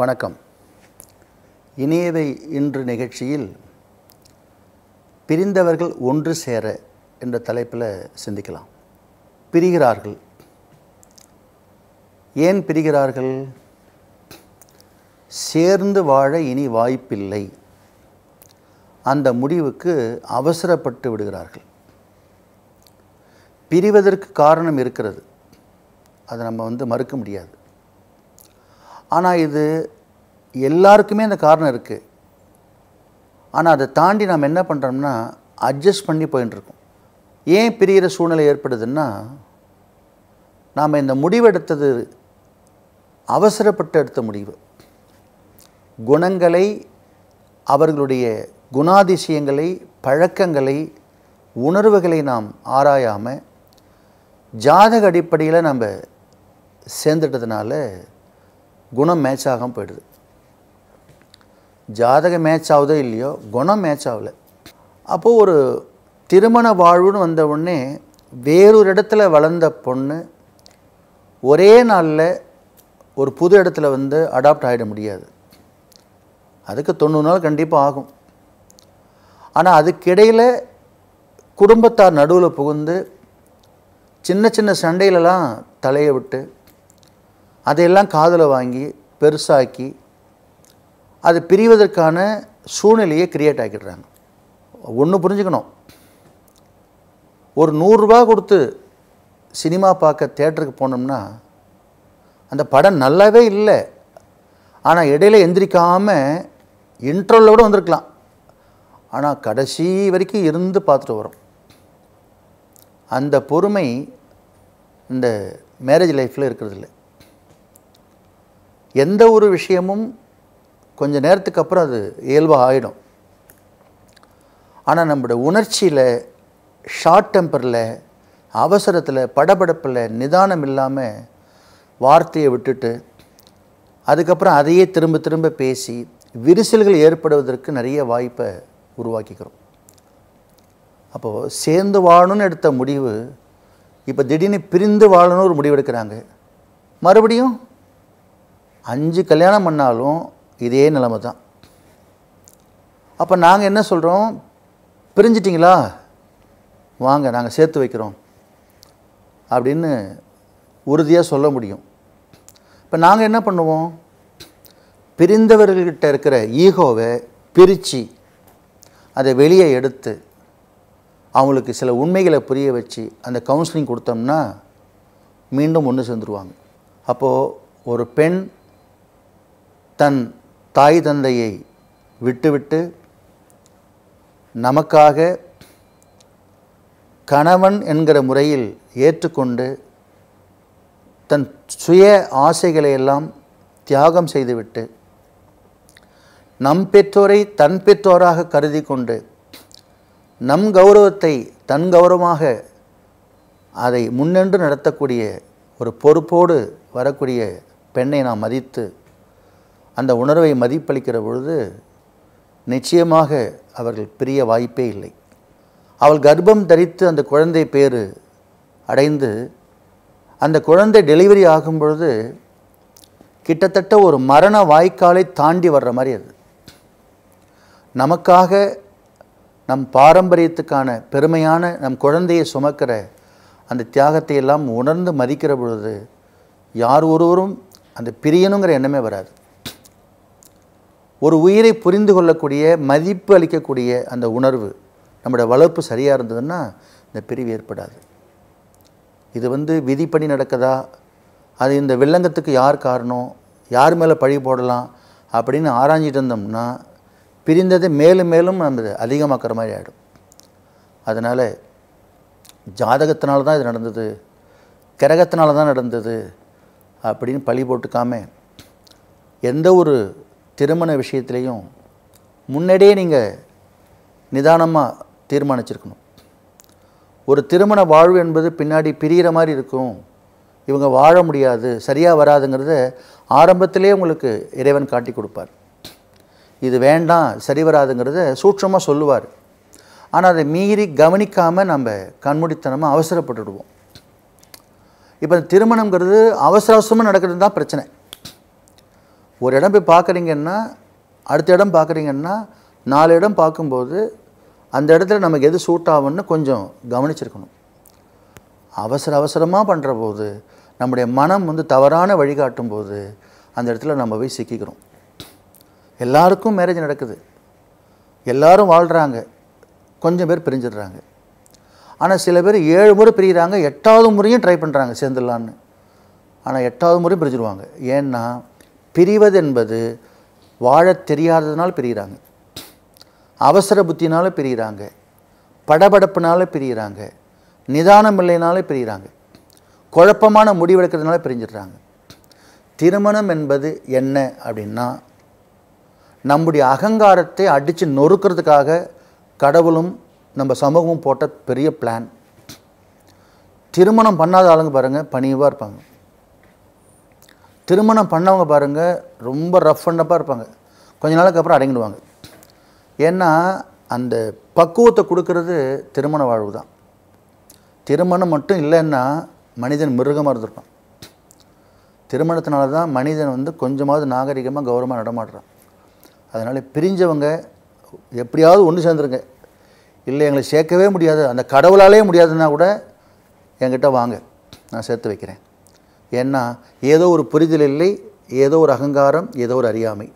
வணக்கம் இனியவை இன்று நிகழ்ச்சியில் பிரிந்தவர்கள் ஒன்று சேர என்ற தலைப்பில் சிந்திக்கலாம் பிரிகிறார்கள் ஏன் பிரிகிறார்கள் சேர்ந்து வாழ இனி வாய்ப்பில்லை அந்த முடிவுக்கு அவசரப்பட்டு விடுகிறார்கள் பிரிவதற்கு காரணம் இருக்கிறது அதை நம்ம வந்து மறுக்க முடியாது ஆனால் இது எல்லாருக்குமே அந்த காரணம் இருக்குது ஆனால் அதை தாண்டி நாம் என்ன பண்ணுறோம்னா அட்ஜஸ்ட் பண்ணி போயின்ட்டுருக்கோம் ஏன் பிரிகிற சூழ்நிலை ஏற்படுதுன்னா நாம் இந்த முடிவெடுத்தது அவசரப்பட்டு எடுத்த முடிவு குணங்களை அவர்களுடைய குணாதிசயங்களை பழக்கங்களை உணர்வுகளை நாம் ஆராயாமல் ஜாதக அடிப்படையில் நம்ம சேர்ந்துட்டதுனால குணம் மேட்ச் ஆகாமல் போயிடுது ஜாதகம் மேட்ச் ஆகுதோ இல்லையோ குணம் மேட்ச் ஆகலை அப்போது ஒரு திருமண வாழ்வுன்னு வந்த உடனே வேறொரு இடத்துல வளர்ந்த பொண்ணு ஒரே நாளில் ஒரு புது இடத்துல வந்து அடாப்ட் ஆகிட முடியாது அதுக்கு தொண்ணூறு நாள் கண்டிப்பாக ஆகும் ஆனால் அதுக்கிடையில் குடும்பத்தார் நடுவில் புகுந்து சின்ன சின்ன சண்டையிலலாம் தலையை விட்டு அதையெல்லாம் காதில் வாங்கி பெருசாக்கி அதை பிரிவதற்கான சூழ்நிலையை கிரியேட் ஆக்கிடுறாங்க ஒன்று புரிஞ்சுக்கணும் ஒரு நூறுரூபா கொடுத்து சினிமா பார்க்க தேட்டருக்கு போனோம்னா அந்த படம் நல்லாவே இல்லை ஆனால் இடையில எந்திரிக்காமல் இன்ட்ரோவில் கூட வந்திருக்கலாம் ஆனால் கடைசி வரைக்கும் இருந்து பார்த்துட்டு வரும் அந்த பொறுமை இந்த மேரேஜ் லைஃப்பில் இருக்கிறதில்லை எந்த ஒரு விஷயமும் கொஞ்சம் நேரத்துக்கு அப்புறம் அது இயல்பாக ஆகிடும் ஆனால் நம்மளோட உணர்ச்சியில் ஷார்ட் டெம்பரில் அவசரத்தில் படபடப்பில் நிதானம் இல்லாமல் வார்த்தையை விட்டுட்டு அதுக்கப்புறம் அதையே திரும்ப திரும்ப பேசி விரிசல்கள் ஏற்படுவதற்கு நிறைய வாய்ப்பை உருவாக்கிக்கிறோம் அப்போது சேர்ந்து வாழணும்னு எடுத்த முடிவு இப்போ திடீர்னு பிரிந்து வாழணும்னு ஒரு முடிவு எடுக்கிறாங்க மறுபடியும் அஞ்சு கல்யாணம் பண்ணாலும் இதே நிலமை தான் அப்போ நாங்கள் என்ன சொல்கிறோம் பிரிஞ்சிட்டிங்களா வாங்க நாங்கள் சேர்த்து வைக்கிறோம் அப்படின்னு உறுதியாக சொல்ல முடியும் இப்போ நாங்கள் என்ன பண்ணுவோம் பிரிந்தவர்கள்கிட்ட இருக்கிற ஈகோவை பிரித்து அதை வெளியே எடுத்து அவங்களுக்கு சில உண்மைகளை புரிய வச்சு அந்த கவுன்சிலிங் கொடுத்தோம்னா மீண்டும் ஒன்று சேர்ந்துருவாங்க அப்போது ஒரு பெண் தன் தாய் தந்தையை விட்டுவிட்டு நமக்காக கணவன் என்கிற முறையில் ஏற்றுக்கொண்டு தன் சுய ஆசைகளை எல்லாம் தியாகம் செய்துவிட்டு நம் பெற்றோரை தன் பெற்றோராக கருதி கொண்டு நம் கௌரவத்தை தன் கௌரவமாக அதை முன்னின்று நடத்தக்கூடிய ஒரு பொறுப்போடு வரக்கூடிய பெண்ணை நாம் மதித்து அந்த உணர்வை மதிப்பளிக்கிற பொழுது நிச்சயமாக அவர்கள் பிரிய வாய்ப்பே இல்லை அவள் கர்ப்பம் தரித்து அந்த குழந்தை பேர் அடைந்து அந்த குழந்தை டெலிவரி ஆகும் பொழுது கிட்டத்தட்ட ஒரு மரண வாய்க்காலை தாண்டி வர்ற மாதிரி அது நமக்காக நம் பாரம்பரியத்துக்கான பெருமையான நம் குழந்தையை சுமக்கிற அந்த தியாகத்தை எல்லாம் உணர்ந்து மதிக்கிற பொழுது யார் ஒருவரும் அந்த பிரியனுங்கிற எண்ணமே வராது ஒரு உயிரை புரிந்து கொள்ளக்கூடிய மதிப்பு அளிக்கக்கூடிய அந்த உணர்வு நம்மளோட வளர்ப்பு சரியாக இருந்ததுன்னா இந்த பிரிவு ஏற்படாது இது வந்து விதிப்படி நடக்குதா அது இந்த வில்லங்கத்துக்கு யார் காரணம் யார் மேலே பழி போடலாம் அப்படின்னு ஆராய்ஞ்சிட்டு இருந்தோம்னா பிரிந்ததை மேலும் மேலும் நம்ம அதிகமாக்குற மாதிரி ஆகிடும் அதனால் ஜாதகத்தினால தான் இது நடந்தது கிரகத்தினால தான் நடந்தது அப்படின்னு பழி போட்டுக்காமல் எந்த ஒரு திருமண விஷயத்துலேயும் முன்னாடியே நீங்கள் நிதானமாக தீர்மானிச்சிருக்கணும் ஒரு திருமண வாழ்வு என்பது பின்னாடி பிரிகிற மாதிரி இருக்கும் இவங்க வாழ முடியாது சரியாக வராதுங்கிறத ஆரம்பத்திலே உங்களுக்கு இறைவன் காட்டி கொடுப்பார் இது வேண்டாம் சரி வராதுங்கிறத சூட்சமாக சொல்லுவார் ஆனால் அதை மீறி கவனிக்காமல் நம்ம கண்மூடித்தனமாக அவசரப்பட்டுடுவோம் இப்போ திருமணங்கிறது அவசர அவசரமாக நடக்கிறது தான் பிரச்சனை ஒரு இடம் போய் பார்க்குறீங்கன்னா அடுத்த இடம் பார்க்குறீங்கன்னா நாலு இடம் பார்க்கும்போது அந்த இடத்துல நமக்கு எது சூட் ஆகும்னு கொஞ்சம் கவனிச்சிருக்கணும் அவசர அவசரமாக பண்ணுற போது நம்முடைய மனம் வந்து தவறான வழிகாட்டும் போது அந்த இடத்துல நம்ம போய் சிக்கிக்கிறோம் எல்லாருக்கும் மேரேஜ் நடக்குது எல்லாரும் வாழ்கிறாங்க கொஞ்சம் பேர் பிரிஞ்சிடுறாங்க ஆனால் சில பேர் ஏழு முறை பிரிகிறாங்க எட்டாவது முறையும் ட்ரை பண்ணுறாங்க சேர்ந்துடலான்னு ஆனால் எட்டாவது முறையும் பிரிஞ்சிடுவாங்க ஏன்னா பிரிவது என்பது வாழ தெரியாததுனால் பிரிகிறாங்க அவசர புத்தினால பிரிகிறாங்க படபடப்புனால பிரிகிறாங்க நிதானம் இல்லைனால பிரிகிறாங்க குழப்பமான முடிவெடுக்கிறதுனால பிரிஞ்சிடுறாங்க திருமணம் என்பது என்ன அப்படின்னா நம்முடைய அகங்காரத்தை அடித்து நொறுக்கிறதுக்காக கடவுளும் நம்ம சமூகமும் போட்ட பெரிய பிளான் திருமணம் பண்ணாத ஆளுங்க பாருங்கள் பணிவாக இருப்பாங்க திருமணம் பண்ணவங்க பாருங்கள் ரொம்ப ரஃப் அண்ட் இருப்பாங்க கொஞ்ச நாளுக்கு அப்புறம் அடங்கிடுவாங்க ஏன்னா அந்த பக்குவத்தை கொடுக்கறது திருமண வாழ்வு தான் திருமணம் மட்டும் இல்லைன்னா மனிதன் மிருகமாக இருந்திருப்பான் திருமணத்தினால தான் மனிதன் வந்து கொஞ்சமாவது நாகரிகமாக கௌரவமாக நடமாடுறான் அதனால் பிரிஞ்சவங்க எப்படியாவது ஒன்று சேர்ந்துருங்க இல்லை எங்களை சேர்க்கவே முடியாது அந்த கடவுளாலே முடியாதுன்னா கூட என்கிட்ட வாங்க நான் சேர்த்து வைக்கிறேன் ஏன்னா ஏதோ ஒரு புரிதல் இல்லை ஏதோ ஒரு அகங்காரம் ஏதோ ஒரு அறியாமை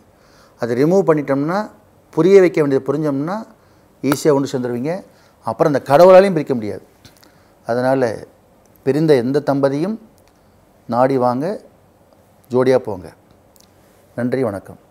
அதை ரிமூவ் பண்ணிட்டோம்னா புரிய வைக்க வேண்டியது புரிஞ்சோம்னா ஈஸியாக ஒன்று சேர்ந்துருவீங்க அப்புறம் அந்த கடவுளாலையும் பிரிக்க முடியாது அதனால் பிரிந்த எந்த தம்பதியும் நாடி வாங்க ஜோடியாக போங்க நன்றி வணக்கம்